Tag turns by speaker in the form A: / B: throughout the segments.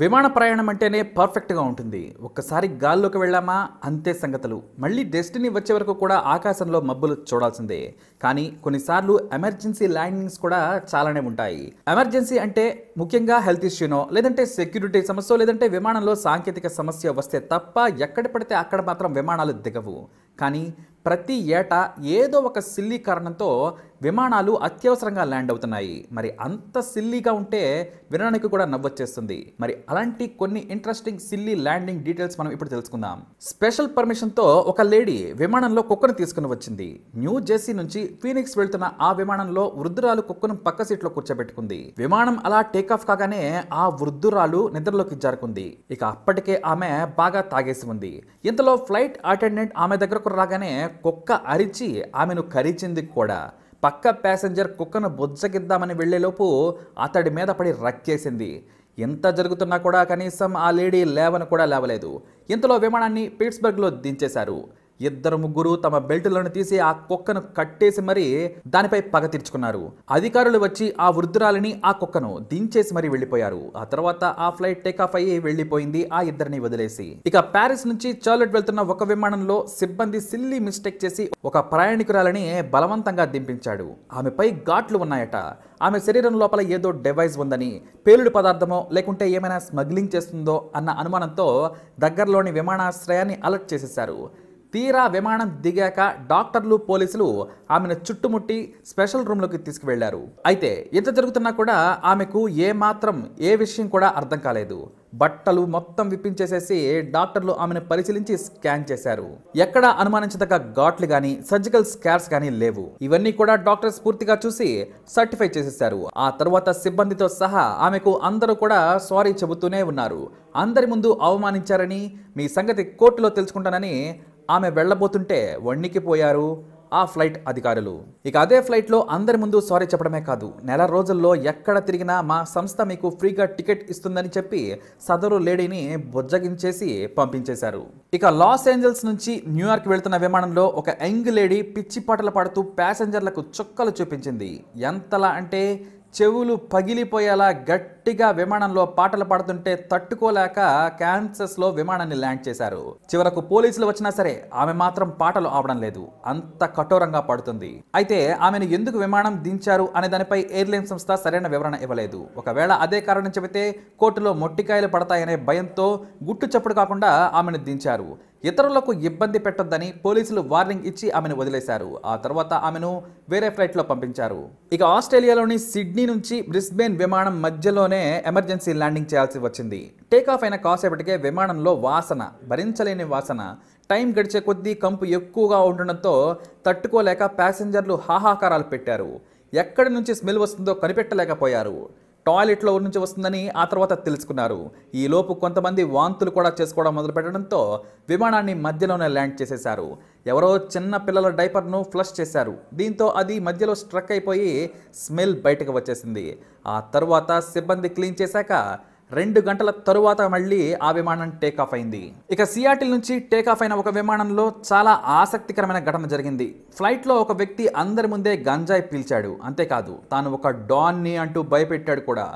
A: విమాన ప్రయాణం అంటేనే పర్ఫెక్ట్గా ఉంటుంది ఒక్కసారి గాల్లోకి వెళ్ళామా అంతే సంగతులు మళ్ళీ డెస్టినీ వచ్చే వరకు కూడా ఆకాశంలో మబ్బులు చూడాల్సిందే కానీ కొన్నిసార్లు ఎమర్జెన్సీ ల్యాండింగ్స్ కూడా చాలానే ఉంటాయి ఎమర్జెన్సీ అంటే ముఖ్యంగా హెల్త్ ఇష్యూనో లేదంటే సెక్యూరిటీ సమస్య లేదంటే విమానంలో సాంకేతిక సమస్య వస్తే తప్ప ఎక్కడ పడితే అక్కడ మాత్రం విమానాలు దిగవు కానీ ప్రతి ఏటా ఏదో ఒక సిల్లీ కారణంతో విమానాలు అత్యవసరంగా ల్యాండ్ అవుతున్నాయి మరి అంత సిల్లీగా ఉంటే వినడానికి కూడా నవ్వొచ్చేస్తుంది మరి అలాంటి కొన్ని ఇంట్రెస్టింగ్ సిల్లీ ల్యాండింగ్ డీటెయిల్స్ మనం ఇప్పుడు తెలుసుకుందాం స్పెషల్ పర్మిషన్తో ఒక లేడీ విమానంలో కుక్కను తీసుకుని వచ్చింది న్యూ జెర్సీ నుంచి ఫీనిక్స్ వెళ్తున్న ఆ విమానంలో వృద్ధురాలు కుక్కను పక్క సీట్లో కూర్చోబెట్టుకుంది విమానం అలా టేకాఫ్ కాగానే ఆ వృద్ధురాలు నిద్రలోకి జారుకుంది ఇక అప్పటికే ఆమె బాగా తాగేసి ఉంది ఇంతలో ఫ్లైట్ అటెండెంట్ ఆమె దగ్గరకు డాక్టర్ రాగానే కుక్క అరిచి ఆమెను కరిచింది కూడా పక్క ప్యాసింజర్ కుక్కను బుజ్జగిద్దామని వెళ్లేలోపు అతడి మీద పడి రక్కేసింది ఎంత జరుగుతున్నా కూడా కనీసం ఆ లేడీ లేవను కూడా లేవలేదు ఇంతలో విమానాన్ని పీట్స్బర్గ్లో దించేశారు ఇద్దరు ముగ్గురు తమ బెల్టులను తీసి ఆ కుక్కను కట్టేసి మరీ దానిపై పగ తీర్చుకున్నారు అధికారులు వచ్చి ఆ వృద్ధురాలిని ఆ కుక్కను దించేసి మరీ వెళ్లిపోయారు ఆ తర్వాత ఆ ఫ్లైట్ టేకాఫ్ అయ్యి వెళ్లిపోయింది ఆ ఇద్దరిని వదిలేసి ఇక ప్యారిస్ నుంచి చార్లెట్ వెళ్తున్న ఒక విమానంలో సిబ్బంది సిల్లీ మిస్టేక్ చేసి ఒక ప్రయాణికురాలని బలవంతంగా దింపించాడు ఆమెపై ఘాట్లు ఉన్నాయట ఆమె శరీరం లోపల ఏదో డివైజ్ ఉందని పేలుడు పదార్థమో లేకుంటే ఏమైనా స్మగ్లింగ్ చేస్తుందో అన్న అనుమానంతో దగ్గరలోని విమానాశ్రయాన్ని అలర్ట్ చేసేశారు తీరా విమానం దిగాక డాక్టర్లు పోలీసులు ఆమెను చుట్టుముట్టి స్పెషల్ రూమ్లోకి తీసుకువెళ్లారు అయితే ఎంత జరుగుతున్నా కూడా ఆమెకు ఏమాత్రం ఏ విషయం కూడా అర్థం కాలేదు బట్టలు మొత్తం విప్పించేసేసి డాక్టర్లు ఆమెను పరిశీలించి స్కాన్ చేశారు ఎక్కడ అనుమానించదగ్గ ఘాట్లు కానీ సర్జికల్ స్కార్స్ కానీ లేవు ఇవన్నీ కూడా డాక్టర్స్ పూర్తిగా చూసి సర్టిఫై చేసేసారు ఆ తర్వాత సిబ్బందితో సహా ఆమెకు అందరూ కూడా సారీ చెబుతూనే ఉన్నారు అందరి ముందు అవమానించారని మీ సంగతి కోర్టులో తెలుసుకుంటానని ఆమె వెళ్లబోతుంటే వణికిపోయారు ఆ ఫ్లైట్ అధికారులు ఇక అదే ఫ్లైట్లో అందరి ముందు సారీ చెప్పడమే కాదు నెల రోజుల్లో ఎక్కడ తిరిగినా మా సంస్థ మీకు ఫ్రీగా టికెట్ ఇస్తుందని చెప్పి సదరు లేడీని బొజ్జగించేసి పంపించేశారు ఇక లాస్ ఏంజల్స్ నుంచి న్యూయార్క్ వెళ్తున్న విమానంలో ఒక యంగ్ లేడీ పిచ్చి పాటలు పాడుతూ ప్యాసింజర్లకు చుక్కలు చూపించింది ఎంతలా అంటే చెవులు పగిలిపోయేలా గట్టిగా విమానంలో పాటలు పాడుతుంటే తట్టుకోలేక క్యాన్సస్లో విమానాన్ని ల్యాండ్ చేశారు చివరకు పోలీసులు వచ్చినా సరే ఆమె మాత్రం పాటలు ఆవడం లేదు అంత కఠోరంగా పాడుతుంది అయితే ఆమెను ఎందుకు విమానం దించారు అనే దానిపై ఎయిర్లైన్ సంస్థ సరైన వివరణ ఇవ్వలేదు ఒకవేళ అదే కారణం చెబితే కోర్టులో మొట్టికాయలు పడతాయనే భయంతో గుట్టు చప్పుడు కాకుండా ఆమెను దించారు ఇతరులకు ఇబ్బంది పెట్టొద్దని పోలీసులు వార్నింగ్ ఇచ్చి ఆమెను వదిలేశారు ఆ తర్వాత ఆమెను వేరే ఫ్లైట్లో పంపించారు ఇక ఆస్ట్రేలియాలోని సిడ్నీ నుంచి బ్రిస్బేన్ విమానం మధ్యలోనే ఎమర్జెన్సీ ల్యాండింగ్ చేయాల్సి వచ్చింది టేకాఫ్ అయిన కాసేపటికే విమానంలో వాసన భరించలేని వాసన టైం గడిచే కొద్దీ కంపు ఎక్కువగా ఉండడంతో తట్టుకోలేక ప్యాసింజర్లు హాహాకారాలు పెట్టారు ఎక్కడి నుంచి స్మెల్ వస్తుందో కనిపెట్టలేకపోయారు టాయిలెట్లో నుంచి వస్తుందని ఆ తర్వాత తెలుసుకున్నారు ఈలోపు కొంతమంది వాంతులు కూడా చేసుకోవడం మొదలుపెట్టడంతో విమానాన్ని మధ్యలోనే ల్యాండ్ చేసేశారు ఎవరో చిన్న పిల్లల డైపర్ను ఫ్లష్ చేశారు దీంతో అది మధ్యలో స్ట్రక్ అయిపోయి స్మెల్ బయటకు వచ్చేసింది ఆ తర్వాత సిబ్బంది క్లీన్ చేశాక రెండు గంటల తరువాత మళ్ళీ ఆ విమానం టేకాఫ్ అయింది ఇక సియాటిల్ నుంచి టేకాఫ్ అయిన ఒక విమానంలో చాలా ఆసక్తికరమైన ఘటన జరిగింది ఫ్లైట్లో ఒక వ్యక్తి అందరి ముందే గంజాయి పీల్చాడు అంతేకాదు తాను ఒక డాన్ని అంటూ భయపెట్టాడు కూడా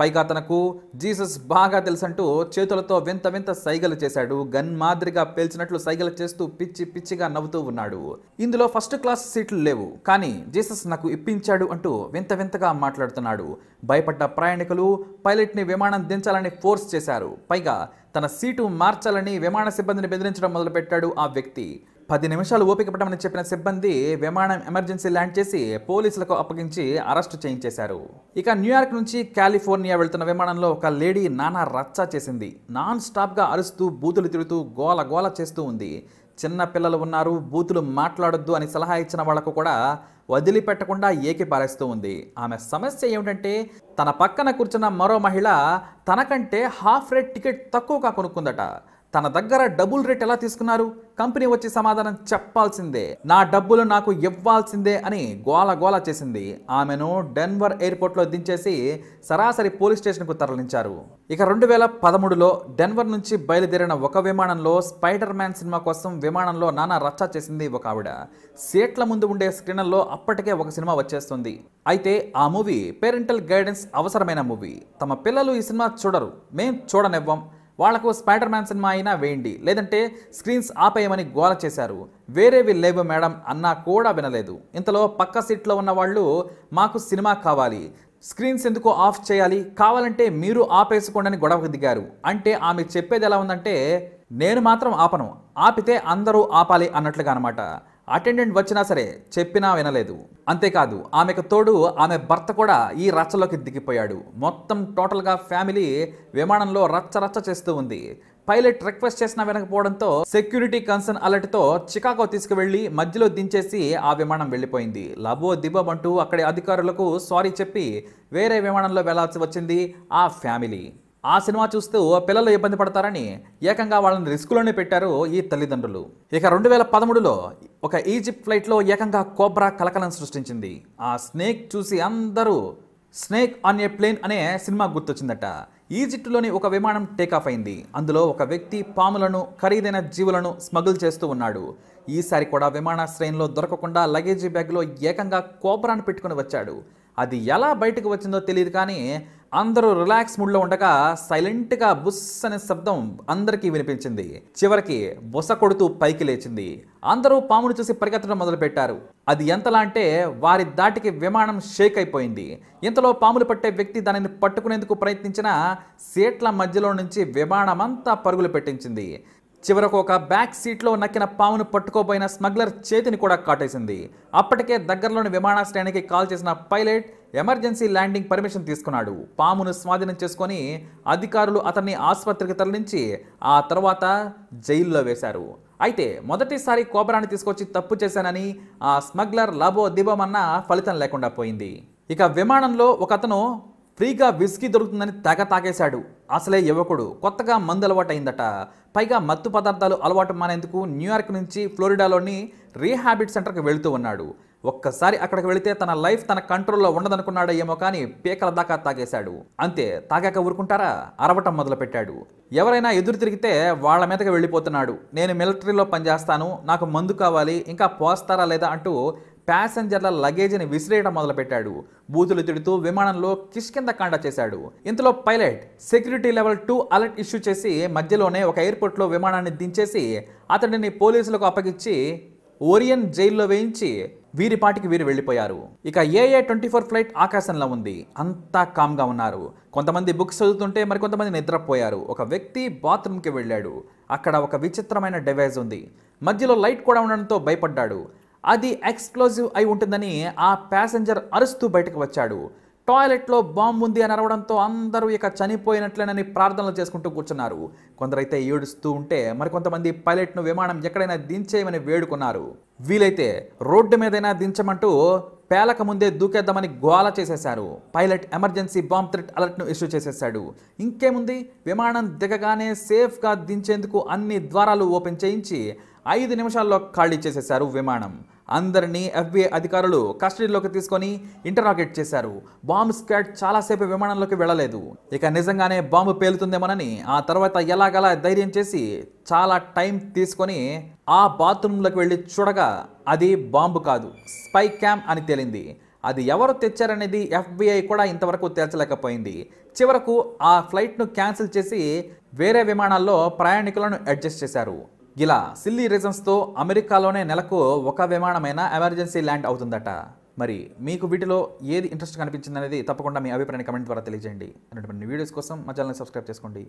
A: పైగా తనకు జీసస్ బాగా తెలుసంటూ చేతులతో వింత వింత సైగలు చేశాడు గన్ మాదిరిగా పేల్చినట్లు సైగలు చేస్తూ పిచ్చి పిచ్చిగా నవ్వుతూ ఉన్నాడు ఇందులో ఫస్ట్ క్లాస్ సీట్లు లేవు కానీ జీసస్ నాకు ఇప్పించాడు అంటూ వింత వింతగా మాట్లాడుతున్నాడు భయపడ్డ ప్రయాణికులు పైలట్ని విమానం దించాలని ఫోర్స్ చేశారు పైగా తన సీటు మార్చాలని విమాన సిబ్బందిని బెదిరించడం మొదలుపెట్టాడు ఆ వ్యక్తి పది నిమిషాలు ఓపిక పడమని చెప్పిన సిబ్బంది విమానం ఎమర్జెన్సీ ల్యాండ్ చేసి పోలీసులకు అప్పగించి అరెస్టు చేయించేశారు ఇక న్యూయార్క్ నుంచి కాలిఫోర్నియా వెళ్తున్న విమానంలో ఒక లేడీ నానా రచ్చ చేసింది నాన్ స్టాప్గా అరుస్తూ బూతులు తిరుగుతూ గోల గోల చేస్తూ ఉంది చిన్న పిల్లలు ఉన్నారు బూతులు మాట్లాడొద్దు అని సలహా ఇచ్చిన వాళ్లకు కూడా వదిలిపెట్టకుండా ఏకి పారేస్తూ ఉంది ఆమె సమస్య ఏమిటంటే తన పక్కన కూర్చున్న మరో మహిళ తనకంటే హాఫ్ రేట్ టికెట్ తక్కువగా కొనుక్కుందట తన దగ్గర డబుల్ రేట్ ఎలా తీసుకున్నారు కంపెనీ వచ్చి సమాధానం చెప్పాల్సిందే నా డబ్బులు నాకు ఇవ్వాల్సిందే అని గోల గోల చేసింది ఆమెను డెన్వర్ ఎయిర్పోర్ట్లో దించేసి సరాసరి పోలీస్ స్టేషన్కు తరలించారు ఇక రెండు వేల పదమూడులో డెన్వర్ నుంచి బయలుదేరిన ఒక విమానంలో స్పైడర్ మ్యాన్ సినిమా కోసం విమానంలో నానా రచ్చ చేసింది ఒక ఆవిడ సీట్ల ముందు ఉండే స్క్రీన్లలో అప్పటికే ఒక సినిమా వచ్చేస్తుంది అయితే ఆ మూవీ పేరెంటల్ గైడెన్స్ అవసరమైన మూవీ తమ పిల్లలు ఈ సినిమా చూడరు మేం చూడనివ్వం వాళ్లకు స్పైడర్ మ్యాన్ సినిమా అయినా వేయండి లేదంటే స్క్రీన్స్ ఆపేయమని గోల చేశారు వేరేవి లేవు మేడం అన్నా కూడా వినలేదు ఇంతలో పక్క సీట్లో ఉన్న వాళ్ళు మాకు సినిమా కావాలి స్క్రీన్స్ ఎందుకు ఆఫ్ చేయాలి కావాలంటే మీరు ఆపేసుకోండి అని గొడవకు దిగారు అంటే ఆమె చెప్పేది ఎలా ఉందంటే నేను మాత్రం ఆపను ఆపితే అందరూ ఆపాలి అన్నట్లుగా అనమాట అటెండెంట్ వచ్చినా సరే చెప్పినా వినలేదు అంతేకాదు ఆమెకు తోడు ఆమె భర్త కూడా ఈ రచ్చలోకి దిగిపోయాడు మొత్తం టోటల్గా ఫ్యామిలీ విమానంలో రచ్చ రచ్చ చేస్తూ ఉంది పైలట్ రిక్వెస్ట్ చేసినా వినకపోవడంతో సెక్యూరిటీ కన్సర్న్ అలర్ట్తో చికాగో తీసుకువెళ్ళి మధ్యలో దించేసి ఆ విమానం వెళ్ళిపోయింది లబో దిబో అంటూ అక్కడి అధికారులకు సారీ చెప్పి వేరే విమానంలో వెళ్లాల్సి వచ్చింది ఆ ఫ్యామిలీ ఆ సినిమా చూస్తూ పిల్లలు ఇబ్బంది పడతారని ఏకంగా వాళ్ళని రిస్కులోనే పెట్టారు ఈ తల్లిదండ్రులు ఇక రెండు వేల పదమూడులో ఒక ఈజిప్ట్ ఫ్లైట్లో ఏకంగా కోబ్రా కలకలం సృష్టించింది ఆ స్నేక్ చూసి అందరూ స్నేక్ ఆన్ ఏ ప్లేన్ అనే సినిమా గుర్తొచ్చిందట ఈజిప్టులోని ఒక విమానం టేకాఫ్ అయింది అందులో ఒక వ్యక్తి పాములను ఖరీదైన జీవులను స్మగుల్ చేస్తూ ఉన్నాడు ఈసారి కూడా విమానాశ్రయంలో దొరకకుండా లగేజీ బ్యాగ్లో ఏకంగా కోబ్రాను పెట్టుకుని వచ్చాడు అది ఎలా బయటకు వచ్చిందో తెలియదు కానీ అందరూ రిలాక్స్ మూడ్లో ఉండగా సైలెంట్గా బుస్ అనే శబ్దం అందరికీ వినిపించింది చివరికి బుస కొడుతూ పైకి లేచింది అందరూ పామును చూసి పరిగెత్తడం మొదలుపెట్టారు అది ఎంతలా అంటే వారి దాటికి విమానం షేక్ అయిపోయింది ఇంతలో పాములు పట్టే వ్యక్తి దానిని పట్టుకునేందుకు ప్రయత్నించిన సీట్ల మధ్యలో నుంచి విమానమంతా పరుగులు పెట్టించింది చివరకు ఒక బ్యాక్ సీట్లో నక్కిన పామును పట్టుకోబోయిన స్మగ్లర్ చేతిని కూడా కాటేసింది అప్పటికే దగ్గరలోని విమానాశ్రయానికి కాల్ చేసిన పైలట్ ఎమర్జెన్సీ ల్యాండింగ్ పర్మిషన్ తీసుకున్నాడు పామును స్వాధీనం చేసుకొని అధికారులు అతన్ని ఆసుపత్రికి తరలించి ఆ తర్వాత జైల్లో వేశారు అయితే మొదటిసారి కోబరాన్ని తీసుకొచ్చి తప్పు చేశానని ఆ స్మగ్లర్ లాబో దీపమన్న ఫలితం లేకుండా పోయింది ఇక విమానంలో ఒకతను ఫ్రీగా విస్కీ దొరుకుతుందని తెగ తాగేశాడు అసలే యువకుడు కొత్తగా మందు అలవాటు అయిందట పైగా మత్తు పదార్థాలు అలవాటు మానేందుకు న్యూయార్క్ నుంచి ఫ్లోరిడాలోని రీహాబిట్ సెంటర్కి వెళుతూ ఉన్నాడు ఒక్కసారి అక్కడికి వెళితే తన లైఫ్ తన కంట్రోల్లో ఉండదనుకున్నాడు ఏమో కానీ పీకల దాకా తాగేశాడు అంతే తాగాక ఊరుకుంటారా అరవటం మొదలుపెట్టాడు ఎవరైనా ఎదురు తిరిగితే వాళ్ళ మీదకి వెళ్ళిపోతున్నాడు నేను మిలిటరీలో పనిచేస్తాను నాకు మందు కావాలి ఇంకా పోస్తారా లేదా అంటూ ప్యాసింజర్ల లగేజీని విసిరేయడం మొదలుపెట్టాడు బూతులు తిడుతూ విమానంలో కిష్కింద కాండ చేశాడు ఇంతలో pilot security level two alert issue చేసి మధ్యలోనే ఒక ఎయిర్పోర్ట్లో విమానాన్ని దించేసి అతడిని పోలీసులకు అప్పగించి ఓరియన్ జైల్లో వేయించి వీరిపాటికి వీరు వెళ్ళిపోయారు ఇక ఏఏ ట్వంటీ ఫోర్ ఫ్లైట్ ఆకాశంలో ఉంది అంతా కామ్గా ఉన్నారు కొంతమంది బుక్స్ చదువుతుంటే మరికొంతమంది నిద్రపోయారు ఒక వ్యక్తి బాత్రూమ్కి వెళ్ళాడు అక్కడ ఒక విచిత్రమైన డివైజ్ ఉంది మధ్యలో లైట్ కూడా ఉండడంతో భయపడ్డాడు అది ఎక్స్ప్లోజివ్ అయి ఉంటుందని ఆ ప్యాసింజర్ అరుస్తూ బయటకు వచ్చాడు టాయిలెట్లో బాంబు ఉంది అని అరవడంతో అందరూ ఇక చనిపోయినట్లేనని ప్రార్థనలు చేసుకుంటూ కూర్చున్నారు కొందరైతే ఏడుస్తూ ఉంటే మరికొంతమంది పైలట్ను విమానం ఎక్కడైనా దించేయమని వేడుకున్నారు వీలైతే రోడ్డు మీదైనా దించమంటూ పేలక ముందే దూకేద్దామని గోల చేసేశారు పైలట్ ఎమర్జెన్సీ బాంబ్ థ్రెట్ అలర్ట్ను ఇష్యూ చేసేశాడు ఇంకేముంది విమానం దిగగానే సేఫ్గా దించేందుకు అన్ని ద్వారాలు ఓపెన్ చేయించి ఐదు నిమిషాల్లో ఖాళీ చేసేశారు విమానం అందరినీ ఎఫ్బీఐ అధికారులు కస్టడీలోకి తీసుకొని ఇంటరాగేట్ చేశారు బాంబు స్క్వాడ్ చాలాసేపు విమానంలోకి వెళ్ళలేదు ఇక నిజంగానే బాంబు పేలుతుందేమోనని ఆ తర్వాత ఎలాగలా ధైర్యం చేసి చాలా టైం తీసుకొని ఆ బాత్రూంలోకి వెళ్ళి చూడగా అది బాంబు కాదు స్పై క్యామ్ అని తేలింది అది ఎవరు తెచ్చారనేది ఎఫ్బీఐ కూడా ఇంతవరకు తేల్చలేకపోయింది చివరకు ఆ ఫ్లైట్ను క్యాన్సిల్ చేసి వేరే విమానాల్లో ప్రయాణికులను అడ్జస్ట్ చేశారు ఇలా సిల్లీ రీజన్స్తో అమెరికాలోనే నెలకు ఒక విమానమైన ఎమర్జెన్సీ ల్యాండ్ అవుతుందట మరి మీకు వీటిలో ఏది ఇంట్రెస్ట్ కనిపించింది అనేది తప్పకుండా మీ అభిప్రాయాన్ని కమెంట్ ద్వారా తెలియజేయండి అటువంటి వీడియోస్ కోసం మా ఛానల్ని సబ్స్క్రైబ్ చేసుకోండి